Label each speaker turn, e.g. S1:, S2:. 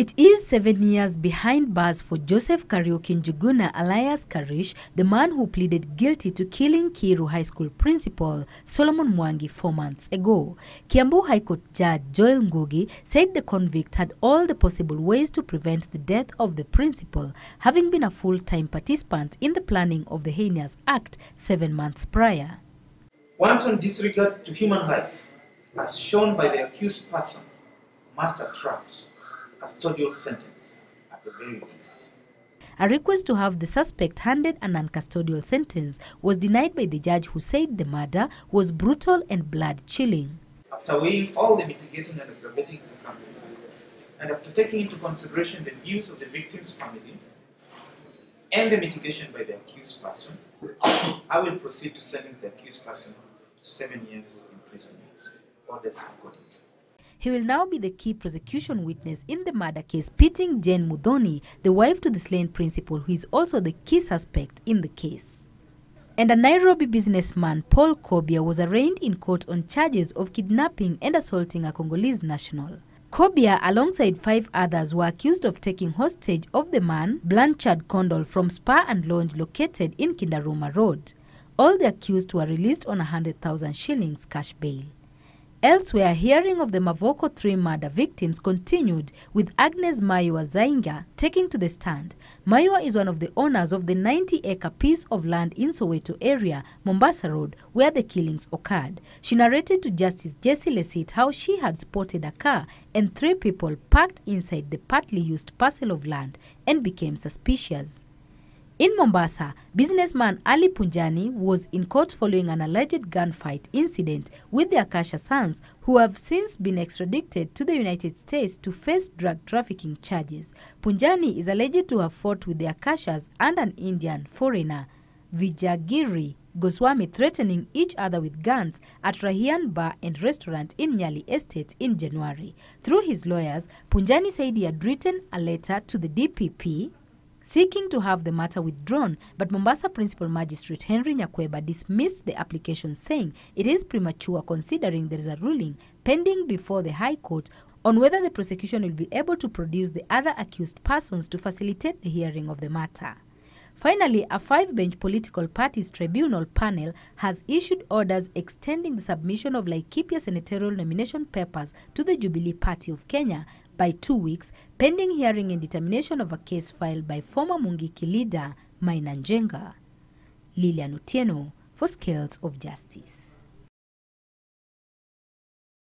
S1: It is seven years behind bars for Joseph Kariuki Njuguna alias Karish, the man who pleaded guilty to killing Kiru High School principal Solomon Mwangi four months ago. Kiambu High Court Judge Joel Ngugi said the convict had all the possible ways to prevent the death of the principal, having been a full-time participant in the planning of the heinous act seven months prior.
S2: Wanton disregard to human life, as shown by the accused person, must attract custodial sentence at the very least.
S1: A request to have the suspect handed a non-custodial sentence was denied by the judge who said the murder was brutal and blood-chilling.
S2: After weighing all the mitigating and aggravating circumstances, and after taking into consideration the views of the victim's family and the mitigation by the accused person, I will proceed to sentence the accused person to seven years imprisonment, orders accordingly.
S1: He will now be the key prosecution witness in the murder case pitting Jane Mudoni, the wife to the slain principal, who is also the key suspect in the case. And a Nairobi businessman, Paul Kobia, was arraigned in court on charges of kidnapping and assaulting a Congolese national. Kobia, alongside five others, were accused of taking hostage of the man, Blanchard Condol, from Spa and Lounge located in Kindaruma Road. All the accused were released on a 100,000 shillings cash bail. Elsewhere, hearing of the Mavoko 3 murder victims continued with Agnes Maiwa Zainga taking to the stand. Maiwa is one of the owners of the 90-acre piece of land in Soweto area, Mombasa Road, where the killings occurred. She narrated to Justice Jesse Lesit how she had spotted a car and three people parked inside the partly used parcel of land and became suspicious. In Mombasa, businessman Ali Punjani was in court following an alleged gunfight incident with the Akasha Sons, who have since been extradited to the United States to face drug trafficking charges. Punjani is alleged to have fought with the Akashas and an Indian foreigner, Vijagiri Goswami threatening each other with guns at Rahian Bar and Restaurant in Nyali Estate in January. Through his lawyers, Punjani said he had written a letter to the DPP seeking to have the matter withdrawn, but Mombasa Principal Magistrate Henry Nyakweba dismissed the application saying it is premature considering there is a ruling pending before the High Court on whether the prosecution will be able to produce the other accused persons to facilitate the hearing of the matter. Finally, a five-bench political parties tribunal panel has issued orders extending the submission of Laikipia senatorial nomination papers to the Jubilee Party of Kenya, by two weeks pending hearing and determination of a case filed by former Mungiki leader Maina Njenga. Lilian Utieno for Scales of Justice.